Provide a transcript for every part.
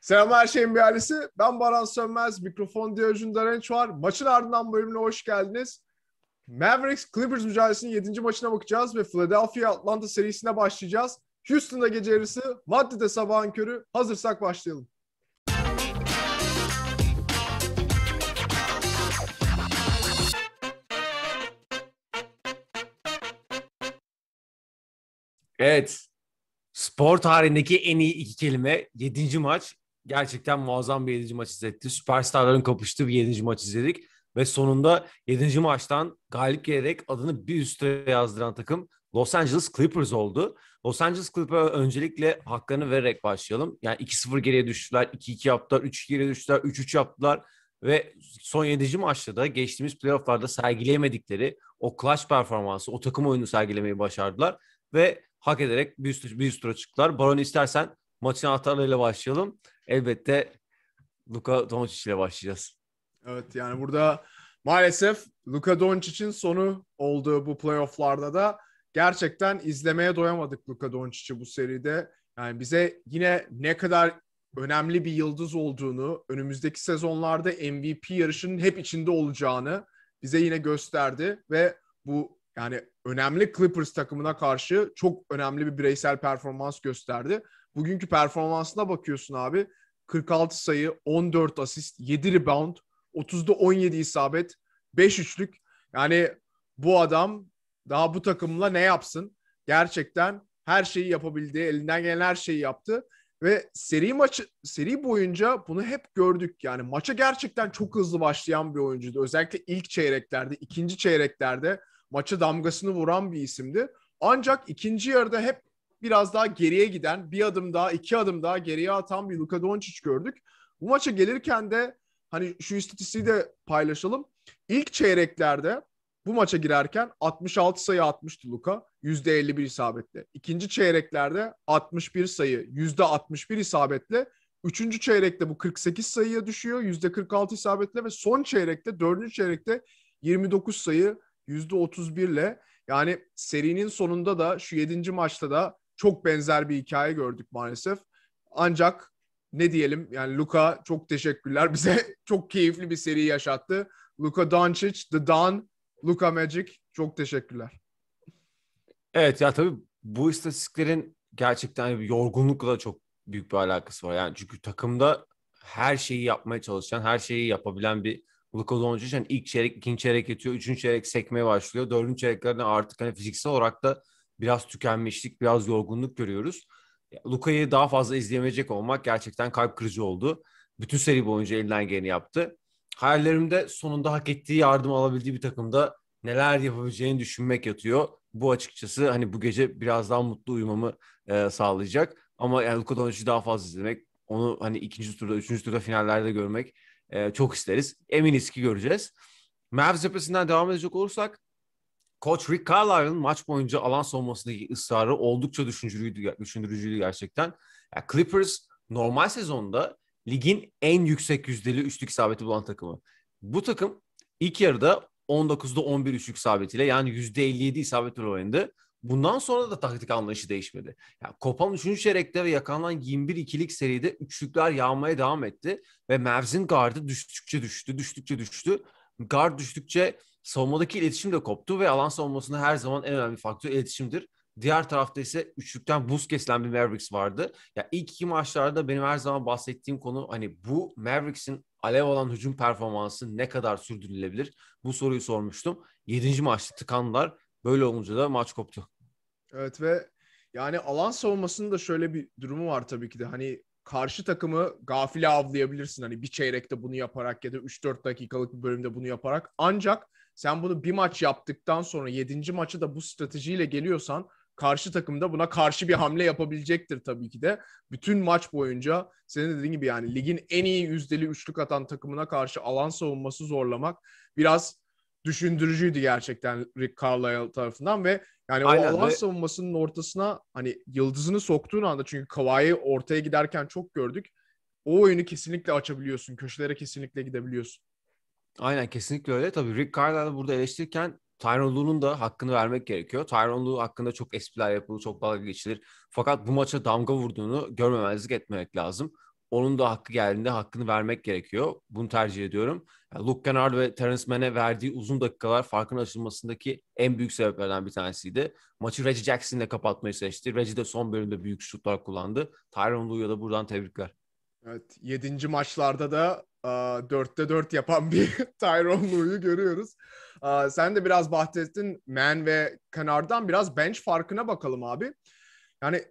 Selam her şeyin bir ailesi. Ben Baran Sönmez. Mikrofon diye Diyojun Darenç var. Maçın ardından bölümüne hoş geldiniz. Mavericks Clippers mücadelesinin 7. maçına bakacağız ve Philadelphia Atlanta serisine başlayacağız. Houston'da gece yarısı, Madrid'de sabahın körü. Hazırsak başlayalım. Evet. Spor tarihindeki en iyi iki kelime. Yedinci maç gerçekten muazzam bir 7. maç izletti. Süperstarların kapıştığı bir 7. maç izledik. Ve sonunda 7. maçtan galip gelerek adını bir üstüne yazdıran takım Los Angeles Clippers oldu. Los Angeles Clippers'a öncelikle haklarını vererek başlayalım. Yani 2-0 geriye düştüler, 2-2 yaptılar, 3 geriye düştüler, 3-3 yaptılar. Ve son 7. maçta da geçtiğimiz playofflarda sergileyemedikleri o clutch performansı, o takım oyunu sergilemeyi başardılar. Ve hak ederek bir üst, bir üst tura çıktılar. Baron istersen maçın anahtarlarıyla başlayalım elbette Luka Doncic ile başlayacağız. Evet yani burada maalesef Luka Doncic'in sonu oldu bu playofflarda da gerçekten izlemeye doyamadık Luka Doncic'i bu seride. Yani bize yine ne kadar önemli bir yıldız olduğunu, önümüzdeki sezonlarda MVP yarışının hep içinde olacağını bize yine gösterdi ve bu yani önemli Clippers takımına karşı çok önemli bir bireysel performans gösterdi. Bugünkü performansına bakıyorsun abi. 46 sayı, 14 asist, 7 rebound, 30'da 17 isabet, 5 üçlük. Yani bu adam daha bu takımla ne yapsın? Gerçekten her şeyi yapabildi, elinden gelen her şeyi yaptı ve seri maçı seri boyunca bunu hep gördük. Yani maça gerçekten çok hızlı başlayan bir oyuncuydu. Özellikle ilk çeyreklerde, ikinci çeyreklerde maça damgasını vuran bir isimdi. Ancak ikinci yarıda hep biraz daha geriye giden, bir adım daha, iki adım daha geriye atan bir Luka Doncic gördük. Bu maça gelirken de hani şu istatistiği de paylaşalım. İlk çeyreklerde bu maça girerken 66 sayı atmıştı Luka. %51 isabetle. İkinci çeyreklerde 61 sayı, %61 isabetle. Üçüncü çeyrekte bu 48 sayıya düşüyor. %46 isabetle ve son çeyrekte, dördüncü çeyrekte 29 sayı %31 ile. Yani serinin sonunda da şu yedinci maçta da çok benzer bir hikaye gördük maalesef. Ancak ne diyelim yani Luka çok teşekkürler bize çok keyifli bir seri yaşattı. Luka Doncic, The Don, Luka Magic çok teşekkürler. Evet ya tabii bu istatistiklerin gerçekten yorgunlukla da çok büyük bir alakası var. Yani çünkü takımda her şeyi yapmaya çalışan, her şeyi yapabilen bir Luka Doncic yani ilk çeyrek, ikinci çeyrek yetiyor, üçüncü çeyrek sekmeye başlıyor. Dördüncü çeyreklerinde artık hani fiziksel olarak da biraz tükenmişlik, biraz yorgunluk görüyoruz. Luka'yı daha fazla izleyemeyecek olmak gerçekten kalp kırıcı oldu. Bütün seri boyunca elinden geleni yaptı. Hayallerimde sonunda hak ettiği yardım alabildiği bir takımda neler yapabileceğini düşünmek yatıyor. Bu açıkçası hani bu gece biraz daha mutlu uyumamı e, sağlayacak. Ama yani Luka Doncic'i daha fazla izlemek, onu hani ikinci turda, üçüncü turda finallerde görmek e, çok isteriz. Eminiz ki göreceğiz. Mavs cephesinden devam edecek olursak Koç Rick Carlisle'ın maç boyunca alan savunmasındaki ısrarı oldukça düşündürücüydü, düşündürücüydü gerçekten. Yani Clippers normal sezonda ligin en yüksek yüzdeli üçlük isabeti bulan takımı. Bu takım ilk yarıda 19'da 11 üçlük isabetiyle yani %57 isabetle oynadı. Bundan sonra da taktik anlayışı değişmedi. Yani kopan 3. çeyrekte ve yakalanan 21 ikilik seride üçlükler yağmaya devam etti. Ve Mavs'in gardı düştükçe düştü, düştükçe düştü. Gard düştükçe savunmadaki iletişim de koptu ve alan savunmasında her zaman en önemli faktör iletişimdir. Diğer tarafta ise üçlükten buz kesilen bir Mavericks vardı. Ya ilk iki maçlarda benim her zaman bahsettiğim konu hani bu Mavericks'in alev alan hücum performansı ne kadar sürdürülebilir? Bu soruyu sormuştum. Yedinci maçta tıkandılar. Böyle olunca da maç koptu. Evet ve yani alan savunmasının da şöyle bir durumu var tabii ki de. Hani karşı takımı gafile avlayabilirsin. Hani bir çeyrekte bunu yaparak ya da 3-4 dakikalık bir bölümde bunu yaparak. Ancak sen bunu bir maç yaptıktan sonra yedinci maçı da bu stratejiyle geliyorsan karşı takım da buna karşı bir hamle yapabilecektir tabii ki de. Bütün maç boyunca senin dediğin gibi yani ligin en iyi yüzdeli üçlük atan takımına karşı alan savunması zorlamak biraz düşündürücüydü gerçekten Rick Carlisle tarafından ve yani Aynen, o alan ve... savunmasının ortasına hani yıldızını soktuğun anda çünkü Kavai'yi ortaya giderken çok gördük. O oyunu kesinlikle açabiliyorsun. Köşelere kesinlikle gidebiliyorsun. Aynen kesinlikle öyle. Tabii Rick Carlisle'ı burada eleştirirken Tyron Lue'nun da hakkını vermek gerekiyor. Tyron Lue hakkında çok espriler yapılır, çok dalga geçilir. Fakat bu maça damga vurduğunu görmemezlik etmemek lazım. Onun da hakkı geldiğinde hakkını vermek gerekiyor. Bunu tercih ediyorum. Yani Luke Kennard ve Terence Mann'e verdiği uzun dakikalar farkın açılmasındaki en büyük sebeplerden bir tanesiydi. Maçı Reggie Jackson'le kapatmayı seçti. Reggie de son bölümde büyük şutlar kullandı. Tyron Lue'ya da buradan tebrikler. Evet, yedinci maçlarda da dörtte dört yapan bir Tyrone Lue'yu görüyoruz. sen de biraz bahsettin Man ve kenardan biraz bench farkına bakalım abi. Yani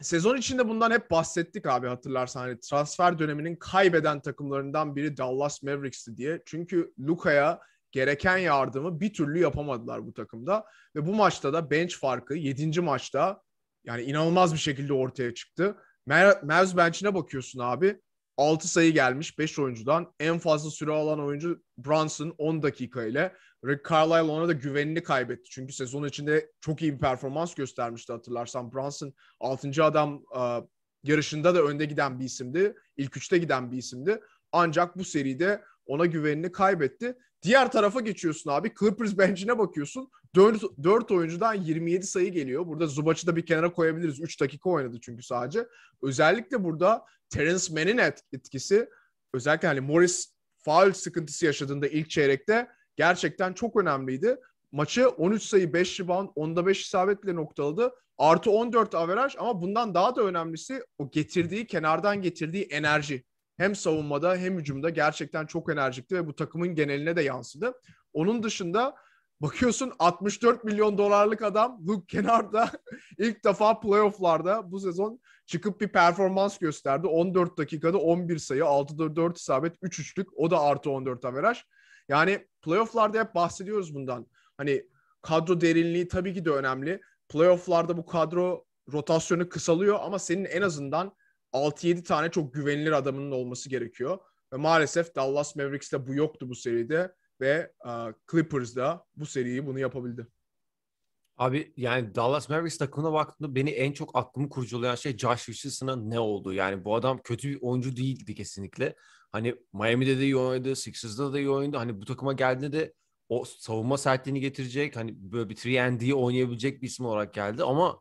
sezon içinde bundan hep bahsettik abi hatırlarsan. Hani transfer döneminin kaybeden takımlarından biri Dallas Mavericks'ti diye. Çünkü Luka'ya gereken yardımı bir türlü yapamadılar bu takımda. Ve bu maçta da bench farkı 7. maçta yani inanılmaz bir şekilde ortaya çıktı. Mavs bench'ine bakıyorsun abi. 6 sayı gelmiş 5 oyuncudan. En fazla süre alan oyuncu Brunson 10 dakika ile. Rick Carlisle ona da güvenini kaybetti. Çünkü sezon içinde çok iyi bir performans göstermişti hatırlarsan. Brunson 6. adam uh, yarışında da önde giden bir isimdi. İlk üçte giden bir isimdi. Ancak bu seride ona güvenini kaybetti. Diğer tarafa geçiyorsun abi. Clippers bench'ine bakıyorsun. 4, 4 oyuncudan 27 sayı geliyor. Burada Zubac'ı da bir kenara koyabiliriz. 3 dakika oynadı çünkü sadece. Özellikle burada Terence Mann'in etkisi özellikle hani Morris faul sıkıntısı yaşadığında ilk çeyrekte gerçekten çok önemliydi. Maçı 13 sayı 5 rebound 10'da 5 isabetle noktaladı. Artı 14 averaj ama bundan daha da önemlisi o getirdiği kenardan getirdiği enerji hem savunmada hem hücumda gerçekten çok enerjikti ve bu takımın geneline de yansıdı. Onun dışında bakıyorsun 64 milyon dolarlık adam Luke Kennard da ilk defa playofflarda bu sezon çıkıp bir performans gösterdi. 14 dakikada 11 sayı, 6'da 4 isabet, 3 üçlük o da artı 14 averaj. Yani playofflarda hep bahsediyoruz bundan. Hani kadro derinliği tabii ki de önemli. Playofflarda bu kadro rotasyonu kısalıyor ama senin en azından 6-7 tane çok güvenilir adamının olması gerekiyor. Ve maalesef Dallas Mavericks'te bu yoktu bu seride ve uh, Clippers da bu seriyi bunu yapabildi. Abi yani Dallas Mavericks takımına baktığımda beni en çok aklımı kurcalayan şey Josh Richardson'a ne oldu? Yani bu adam kötü bir oyuncu değildi kesinlikle. Hani Miami'de de iyi oynadı, Sixers'da da iyi oynadı. Hani bu takıma geldiğinde de o savunma sertliğini getirecek. Hani böyle bir 3 oynayabilecek bir isim olarak geldi. Ama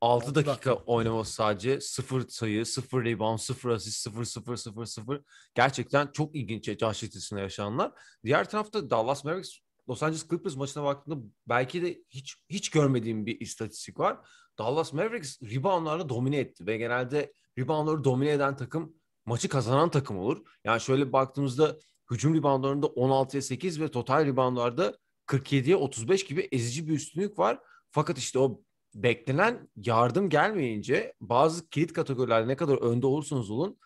6 dakika, dakika oynaması sadece 0 sayı, 0 rebound, 0 asist, 0 0 0 0. Gerçekten çok ilginç Josh Richardson'a yaşananlar. Diğer tarafta Dallas Mavericks Los Angeles Clippers maçına baktığımda belki de hiç hiç görmediğim bir istatistik var. Dallas Mavericks reboundlarla domine etti ve genelde reboundları domine eden takım maçı kazanan takım olur. Yani şöyle baktığımızda hücum reboundlarında 16'ya 8 ve total reboundlarda 47'ye 35 gibi ezici bir üstünlük var. Fakat işte o beklenen yardım gelmeyince bazı kilit kategorilerde ne kadar önde olursanız olun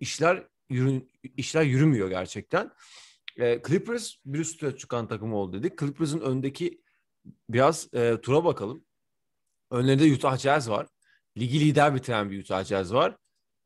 işler yürü, işler yürümüyor gerçekten. E, Clippers bir üstüne çıkan takım oldu dedik. Clippers'ın öndeki biraz e, tura bakalım. Önlerinde Utah Jazz var. Ligi lider bitiren bir Utah Jazz var.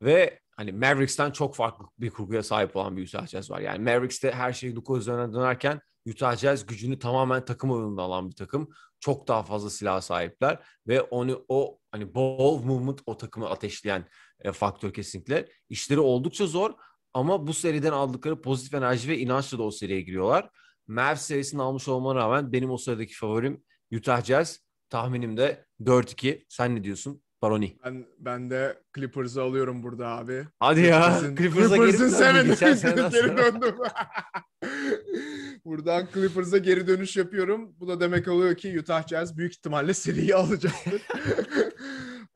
Ve hani Mavericks'ten çok farklı bir kurguya sahip olan bir Utah Jazz var. Yani Mavericks'te her şey Luka üzerinden dönerken Utah Jazz gücünü tamamen takım oyununda alan bir takım. Çok daha fazla silah sahipler ve onu o hani ball movement o takımı ateşleyen e, faktör kesinlikle. İşleri oldukça zor ama bu seriden aldıkları pozitif enerji ve inançla da o seriye giriyorlar. Mavs serisini almış olmama rağmen benim o sıradaki favorim Utah Jazz. Tahminim de 4-2. Sen ne diyorsun? Baroni. Ben, ben de Clippers'ı alıyorum burada abi. Hadi ya. Clippers'ın Clippers, Clippers, geri, geri döndüm. Buradan Clippers'a geri dönüş yapıyorum. Bu da demek oluyor ki Utah Jazz büyük ihtimalle seriyi alacaktır.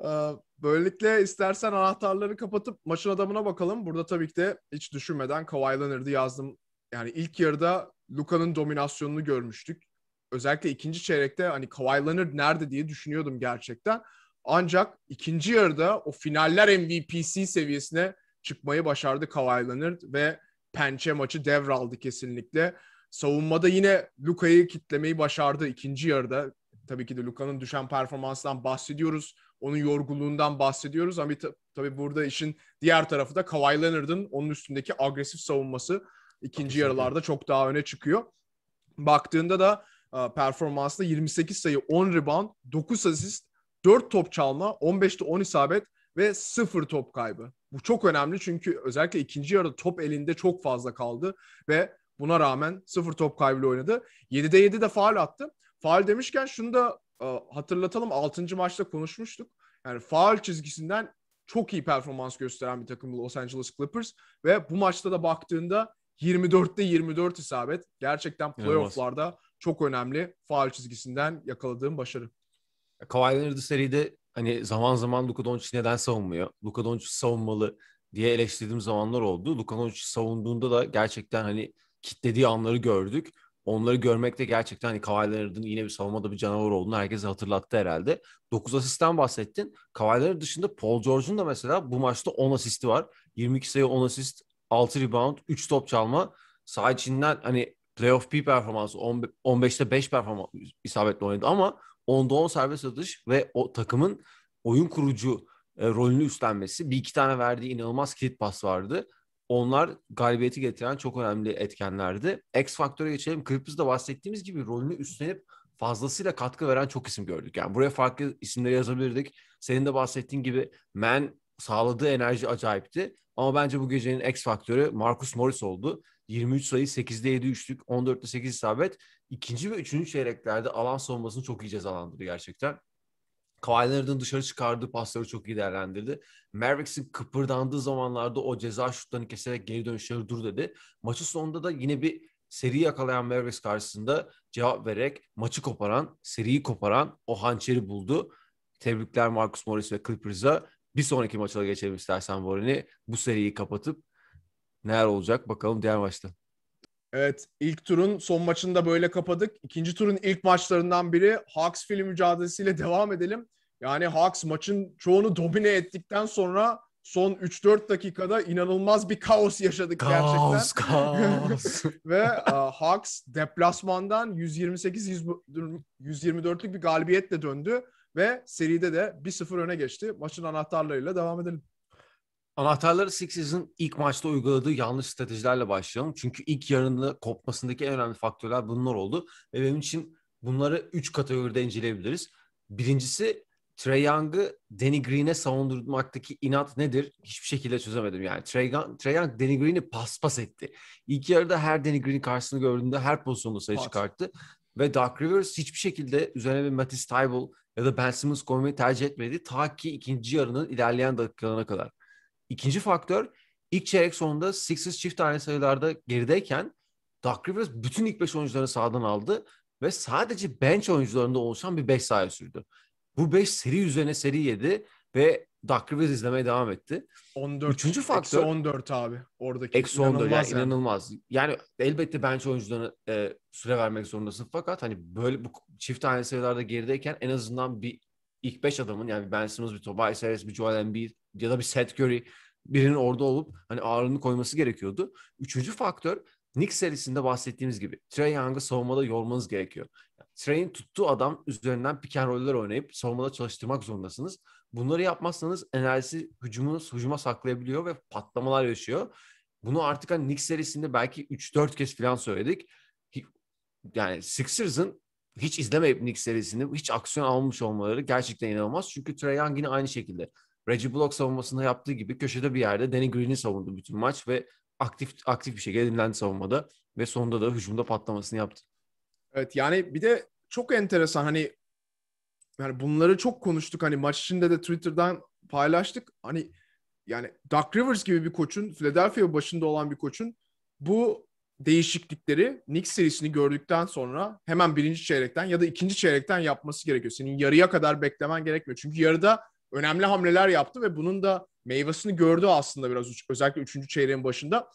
Ee, böylelikle istersen anahtarları kapatıp maçın adamına bakalım. Burada tabii ki de hiç düşünmeden Kawhi Leonard'ı yazdım. Yani ilk yarıda Luka'nın dominasyonunu görmüştük. Özellikle ikinci çeyrekte hani Kawhi Leonard nerede diye düşünüyordum gerçekten. Ancak ikinci yarıda o finaller MVP'si seviyesine çıkmayı başardı Kawhi Leonard ve pençe maçı devraldı kesinlikle. Savunmada yine Luka'yı kitlemeyi başardı ikinci yarıda. Tabii ki de Luka'nın düşen performansından bahsediyoruz. Onun yorgunluğundan bahsediyoruz ama tab- tabii burada işin diğer tarafı da Kawhi Leonard'ın onun üstündeki agresif savunması ikinci yarılarda çok daha öne çıkıyor. Baktığında da e, performansında 28 sayı, 10 rebound, 9 asist, 4 top çalma, 15'te 10 isabet ve 0 top kaybı. Bu çok önemli çünkü özellikle ikinci yarıda top elinde çok fazla kaldı ve Buna rağmen sıfır top kaybıyla oynadı. 7'de 7 de faal attı. Faal demişken şunu da e, hatırlatalım. 6. maçta konuşmuştuk. Yani faal çizgisinden çok iyi performans gösteren bir takım Los Angeles Clippers ve bu maçta da baktığında 24'te 24 isabet. Gerçekten playoff'larda çok önemli faal çizgisinden yakaladığım başarı. Kawhi Leonard'ı seride hani zaman zaman Luka Doncic neden savunmuyor? Luka Doncic savunmalı diye eleştirdiğim zamanlar oldu. Luka Doncic savunduğunda da gerçekten hani kitlediği anları gördük. Onları görmek de gerçekten hani Kawhi Leonard'ın yine bir savunmada bir canavar olduğunu herkese hatırlattı herhalde. 9 asistten bahsettin. Kawhi Leonard dışında Paul George'un da mesela bu maçta 10 asisti var. 22 sayı 10 asist, 6 rebound, 3 top çalma. Sağ içinden hani playoff bir performansı 15'te 5 performans isabetli oynadı ama 10'da 10 serbest atış ve o takımın oyun kurucu e, rolünü üstlenmesi. Bir iki tane verdiği inanılmaz kilit pas vardı. Onlar galibiyeti getiren çok önemli etkenlerdi. X faktöre geçelim. Clippers'da bahsettiğimiz gibi rolünü üstlenip fazlasıyla katkı veren çok isim gördük. Yani buraya farklı isimleri yazabilirdik. Senin de bahsettiğin gibi men sağladığı enerji acayipti. Ama bence bu gecenin X faktörü Marcus Morris oldu. 23 sayı 8'de 7 üçlük 14'te 8 isabet. İkinci ve üçüncü çeyreklerde alan savunmasını çok iyi cezalandırdı gerçekten. Kawhi Leonard'ın dışarı çıkardığı pasları çok iyi değerlendirdi. Mavericks'in kıpırdandığı zamanlarda o ceza şutlarını keserek geri dönüşleri dur dedi. Maçın sonunda da yine bir seri yakalayan Mavericks karşısında cevap vererek maçı koparan, seriyi koparan o hançeri buldu. Tebrikler Marcus Morris ve Clippers'a. Bir sonraki maçla geçelim istersen Warren'i. Bu seriyi kapatıp neler olacak bakalım diğer maçta. Evet ilk turun son maçını da böyle kapadık. İkinci turun ilk maçlarından biri Hawks fili mücadelesiyle devam edelim. Yani Hawks maçın çoğunu domine ettikten sonra son 3-4 dakikada inanılmaz bir kaos yaşadık kaos, gerçekten. Kaos, Ve uh, Hawks deplasmandan 128-124'lük bir galibiyetle döndü. Ve seride de 1-0 öne geçti. Maçın anahtarlarıyla devam edelim. Anahtarları Sixers'ın ilk maçta uyguladığı yanlış stratejilerle başlayalım. Çünkü ilk yarında kopmasındaki en önemli faktörler bunlar oldu. Ve benim için bunları 3 kategoride inceleyebiliriz. Birincisi Trey Young'ı Danny Green'e savundurmaktaki inat nedir? Hiçbir şekilde çözemedim yani. Trey Young, Trey Young Danny Green'i paspas etti. İlk yarıda her Danny Green karşısını gördüğünde her pozisyonda sayı çıkarttı. Ve Dark Rivers hiçbir şekilde üzerine bir Matisse Tybal ya da Ben Simmons koymayı tercih etmedi. Ta ki ikinci yarının ilerleyen dakikalarına kadar. İkinci faktör ilk çeyrek sonunda Sixers çift tane sayılarda gerideyken Doc Rivers bütün ilk 5 oyuncularını sağdan aldı ve sadece bench oyuncularında oluşan bir 5 sahaya sürdü. Bu 5 seri üzerine seri yedi ve Doc Rivers izlemeye devam etti. 14, Üçüncü faktör. Eksi 14 abi oradaki. Eksi 14 yani, yani inanılmaz. Yani elbette bench oyuncularına e, süre vermek zorundasın. Fakat hani böyle bu çift tane sayılarda gerideyken en azından bir ilk beş adamın yani Ben Simmons, bir Tobias Harris, bir Joel Embiid ya da bir Seth Curry birinin orada olup hani ağırlığını koyması gerekiyordu. Üçüncü faktör Nick serisinde bahsettiğimiz gibi Trey Young'ı savunmada yormanız gerekiyor. Yani, Trey'in tuttuğu adam üzerinden piken roller roll'ler oynayıp savunmada çalıştırmak zorundasınız. Bunları yapmazsanız enerjisi hücumu hücuma saklayabiliyor ve patlamalar yaşıyor. Bunu artık hani Nick serisinde belki 3-4 kez falan söyledik. Yani Sixers'ın hiç izlemeyip Nick serisini hiç aksiyon almış olmaları gerçekten inanılmaz. Çünkü Trey Young yine aynı şekilde Reggie Block savunmasında yaptığı gibi köşede bir yerde Danny Green'i savundu bütün maç ve aktif aktif bir şekilde dinlendi savunmada ve sonunda da hücumda patlamasını yaptı. Evet yani bir de çok enteresan hani yani bunları çok konuştuk hani maç içinde de Twitter'dan paylaştık. Hani yani Doug Rivers gibi bir koçun, Philadelphia başında olan bir koçun bu değişiklikleri Knicks serisini gördükten sonra hemen birinci çeyrekten ya da ikinci çeyrekten yapması gerekiyor. Senin yarıya kadar beklemen gerekmiyor. Çünkü yarıda önemli hamleler yaptı ve bunun da meyvesini gördü aslında biraz özellikle üçüncü çeyreğin başında.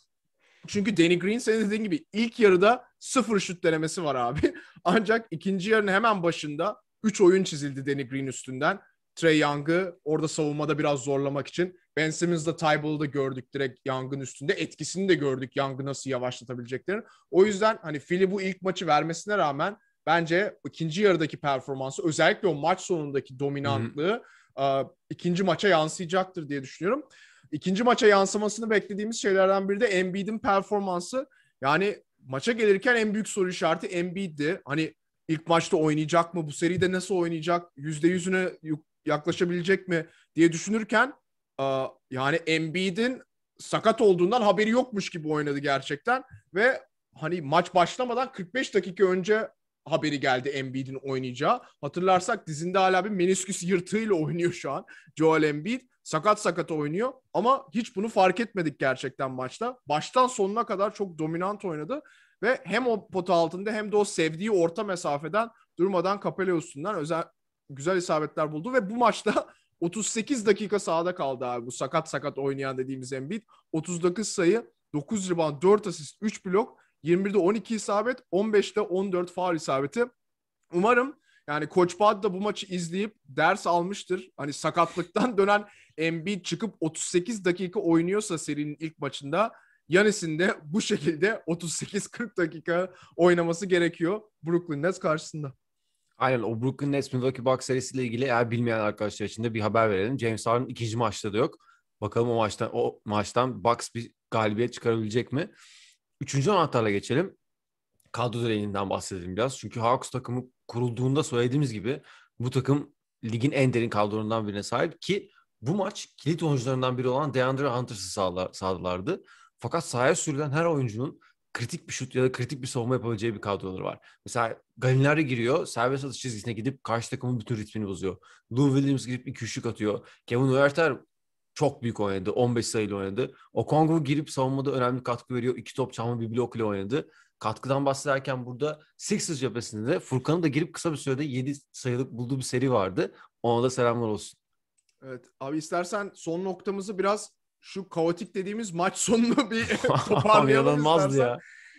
Çünkü Danny Green senin dediğin gibi ilk yarıda sıfır şut denemesi var abi. Ancak ikinci yarının hemen başında üç oyun çizildi Danny Green üstünden. Trey Young'ı orada savunmada biraz zorlamak için. Ben Simmons'la Tybal'ı da gördük direkt Young'ın üstünde. Etkisini de gördük Young'ı nasıl yavaşlatabileceklerini. O yüzden hani Philly bu ilk maçı vermesine rağmen bence ikinci yarıdaki performansı özellikle o maç sonundaki dominantlığı hı e, ikinci maça yansıyacaktır diye düşünüyorum. İkinci maça yansımasını beklediğimiz şeylerden biri de Embiid'in performansı. Yani maça gelirken en büyük soru işareti Embiid'di. Hani ilk maçta oynayacak mı? Bu seride nasıl oynayacak? Yüzde yüzüne yaklaşabilecek mi diye düşünürken yani Embiid'in sakat olduğundan haberi yokmuş gibi oynadı gerçekten ve hani maç başlamadan 45 dakika önce haberi geldi Embiid'in oynayacağı. Hatırlarsak dizinde hala bir menisküs yırtığıyla oynuyor şu an Joel Embiid. Sakat sakat oynuyor ama hiç bunu fark etmedik gerçekten maçta. Baştan sonuna kadar çok dominant oynadı ve hem o pota altında hem de o sevdiği orta mesafeden durmadan Capella üstünden özel, güzel isabetler buldu ve bu maçta 38 dakika sahada kaldı abi bu sakat sakat oynayan dediğimiz Embiid. 39 sayı, 9 riban, 4 asist, 3 blok, 21'de 12 isabet, 15'te 14 faal isabeti. Umarım yani Koç Bağdat da bu maçı izleyip ders almıştır. Hani sakatlıktan dönen Embiid çıkıp 38 dakika oynuyorsa serinin ilk maçında Yanis'in de bu şekilde 38-40 dakika oynaması gerekiyor Brooklyn Nets karşısında. Aynen o Brooklyn Nets Milwaukee Bucks serisiyle ilgili eğer bilmeyen arkadaşlar için de bir haber verelim. James Harden ikinci maçta da yok. Bakalım o maçtan o maçtan Bucks bir galibiyet çıkarabilecek mi? Üçüncü anahtarla geçelim. Kadro düzeninden bahsedelim biraz. Çünkü Hawks takımı kurulduğunda söylediğimiz gibi bu takım ligin en derin kadrolarından birine sahip ki bu maç kilit oyuncularından biri olan DeAndre Hunter'sı sağladılardı. Fakat sahaya sürülen her oyuncunun kritik bir şut ya da kritik bir savunma yapabileceği bir kadroları var. Mesela Galinari giriyor, serbest atış çizgisine gidip karşı takımın bütün ritmini bozuyor. Lou Williams girip iki üçlük atıyor. Kevin Huerter çok büyük oynadı. 15 sayılı oynadı. O Kongu girip savunmada önemli katkı veriyor. İki top çalma bir blok ile oynadı. Katkıdan bahsederken burada Sixers cephesinde de Furkan'ın da girip kısa bir sürede 7 sayılık bulduğu bir seri vardı. Ona da selamlar olsun. Evet abi istersen son noktamızı biraz şu kaotik dediğimiz maç sonunu bir toparlayalım ya.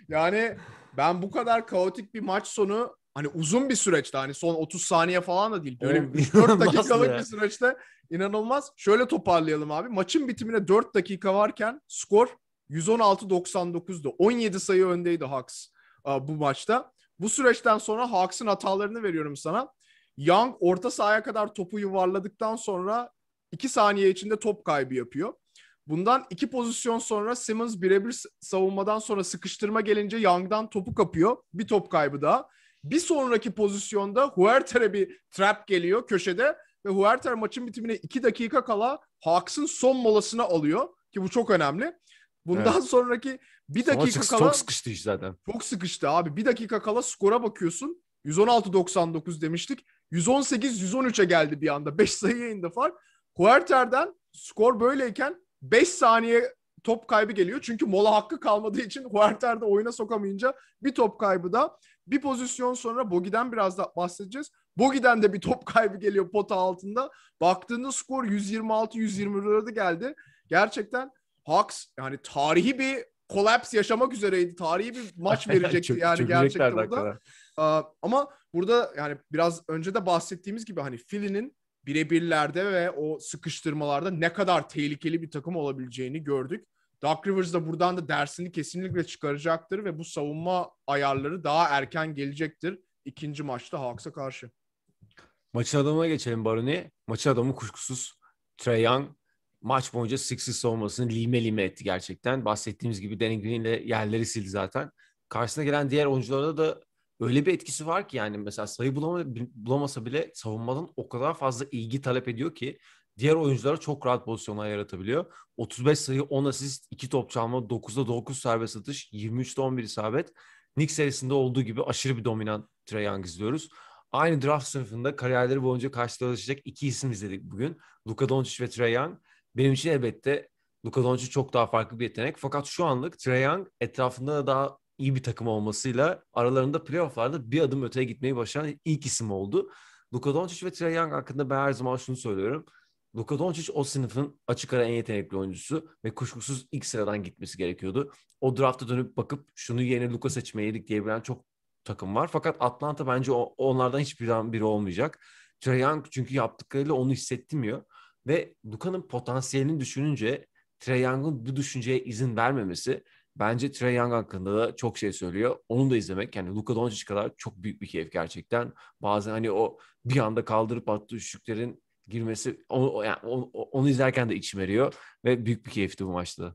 Yani ben bu kadar kaotik bir maç sonu hani uzun bir süreçte hani son 30 saniye falan da değil. Böyle 4 dakikalık bir süreçte inanılmaz. Şöyle toparlayalım abi. Maçın bitimine 4 dakika varken skor 116-99'du. 17 sayı öndeydi Hawks bu maçta. Bu süreçten sonra Hawks'ın hatalarını veriyorum sana. Young orta sahaya kadar topu yuvarladıktan sonra 2 saniye içinde top kaybı yapıyor. Bundan iki pozisyon sonra Simmons birebir savunmadan sonra sıkıştırma gelince Young'dan topu kapıyor. Bir top kaybı daha. Bir sonraki pozisyonda Huerta'ya bir trap geliyor köşede ve Huerta maçın bitimine iki dakika kala Hawks'ın son molasını alıyor ki bu çok önemli. Bundan evet. sonraki bir dakika Sonra kala çok sıkıştı iş zaten. Çok sıkıştı abi. Bir dakika kala skora bakıyorsun. 116-99 demiştik. 118-113'e geldi bir anda. 5 sayı yayında fark. Huerter'den skor böyleyken 5 saniye top kaybı geliyor. Çünkü mola hakkı kalmadığı için Huerta'da oyuna sokamayınca bir top kaybı da. Bir pozisyon sonra Bogi'den biraz da bahsedeceğiz. Bogi'den de bir top kaybı geliyor pota altında. Baktığında skor 126-124'e geldi. Gerçekten Hawks yani tarihi bir kolaps yaşamak üzereydi. Tarihi bir maç verecekti çok, yani çok gerçekten burada. Ee, ama burada yani biraz önce de bahsettiğimiz gibi hani Philly'nin birebirlerde ve o sıkıştırmalarda ne kadar tehlikeli bir takım olabileceğini gördük. Dark Rivers da buradan da dersini kesinlikle çıkaracaktır ve bu savunma ayarları daha erken gelecektir ikinci maçta Hawks'a karşı. Maçın adamına geçelim Baroni. Maçın adamı kuşkusuz Trae Young maç boyunca Sixers savunmasını lime lime etti gerçekten. Bahsettiğimiz gibi Danny Green ile yerleri sildi zaten. Karşısına gelen diğer oyuncularda da öyle bir etkisi var ki yani mesela sayı bulamasa bile savunmadan o kadar fazla ilgi talep ediyor ki diğer oyunculara çok rahat pozisyonlar yaratabiliyor. 35 sayı, 10 asist, 2 top çalma, 9'da 9 serbest atış, 23'te 11 isabet. Nick serisinde olduğu gibi aşırı bir dominant Trey Young izliyoruz. Aynı draft sınıfında kariyerleri boyunca karşılaşacak iki isim izledik bugün. Luka Doncic ve Trey Young. Benim için elbette Luka Doncic çok daha farklı bir yetenek. Fakat şu anlık Trey Young etrafında da daha iyi bir takım olmasıyla aralarında playofflarda bir adım öteye gitmeyi başaran ilk isim oldu. Luka Doncic ve Trey Young hakkında ben her zaman şunu söylüyorum. Luka Doncic o sınıfın açık ara en yetenekli oyuncusu ve kuşkusuz ilk sıradan gitmesi gerekiyordu. O drafta dönüp bakıp şunu yerine Luka seçmeyelik diyebilen çok takım var. Fakat Atlanta bence onlardan hiçbir biri olmayacak. Trae Young çünkü yaptıklarıyla onu hissettirmiyor. Ve Luka'nın potansiyelini düşününce Trae Young'un bu düşünceye izin vermemesi Bence Trey Young hakkında da çok şey söylüyor. Onu da izlemek yani Luka Doncic kadar çok büyük bir keyif gerçekten. Bazen hani o bir anda kaldırıp attığı üçlüklerin girmesi onu, yani onu, onu izlerken de içim eriyor ve büyük bir keyifti bu maçta.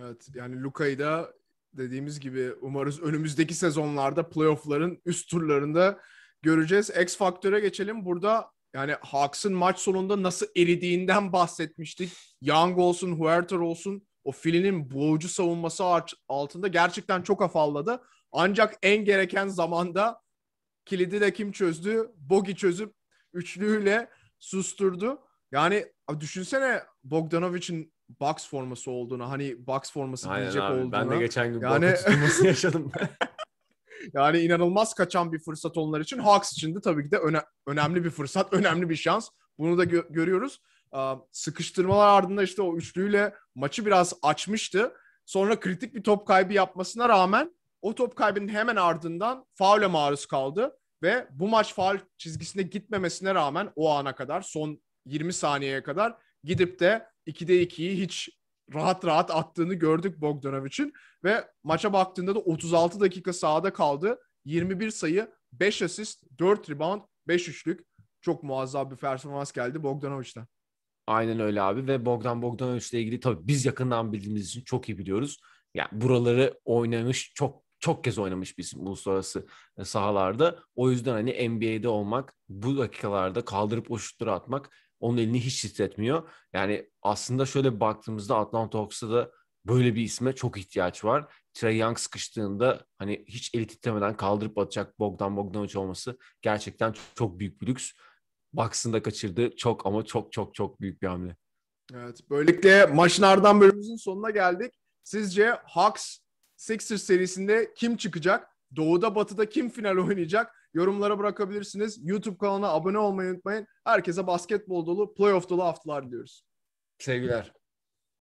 Evet yani Luka'yı da dediğimiz gibi umarız önümüzdeki sezonlarda playoff'ların üst turlarında göreceğiz. X faktöre geçelim. Burada yani Hawks'ın maç sonunda nasıl eridiğinden bahsetmiştik. Young olsun, Huerter olsun o filinin boğucu savunması altında gerçekten çok afalladı. Ancak en gereken zamanda kilidi de kim çözdü? Bogi çözüp üçlüyle susturdu. Yani düşünsene Bogdanovic'in box forması olduğunu hani box forması Aynen giyecek abi. olduğunu. Ben de geçen gün yani... box yaşadım. yani inanılmaz kaçan bir fırsat onlar için. Hawks için de tabii ki de öne- önemli bir fırsat, önemli bir şans. Bunu da gö- görüyoruz sıkıştırmalar ardında işte o üçlüyle maçı biraz açmıştı. Sonra kritik bir top kaybı yapmasına rağmen o top kaybının hemen ardından faule maruz kaldı ve bu maç faul çizgisine gitmemesine rağmen o ana kadar son 20 saniyeye kadar gidip de 2'de 2'yi hiç rahat rahat attığını gördük Bogdanovic'in ve maça baktığında da 36 dakika sahada kaldı. 21 sayı, 5 asist, 4 rebound, 5 üçlük. Çok muazzam bir performans geldi Bogdanovic'ten. Aynen öyle abi ve Bogdan ile ilgili tabii biz yakından bildiğimiz için çok iyi biliyoruz. Yani buraları oynamış çok çok kez oynamış bir isim uluslararası e, sahalarda. O yüzden hani NBA'de olmak, bu dakikalarda kaldırıp o şutları atmak onun elini hiç hissetmiyor. Yani aslında şöyle baktığımızda Atlanta Hawks'a da böyle bir isme çok ihtiyaç var. Trey Young sıkıştığında hani hiç eli titremeden kaldırıp atacak Bogdan Bogdanovic olması gerçekten çok büyük bir lüks. Bucks'ın da kaçırdığı çok ama çok çok çok büyük bir hamle. Evet. Böylelikle maçın ardından bölümümüzün sonuna geldik. Sizce Hawks Sixers serisinde kim çıkacak? Doğuda batıda kim final oynayacak? Yorumlara bırakabilirsiniz. YouTube kanalına abone olmayı unutmayın. Herkese basketbol dolu, playoff dolu haftalar diliyoruz. Sevgiler.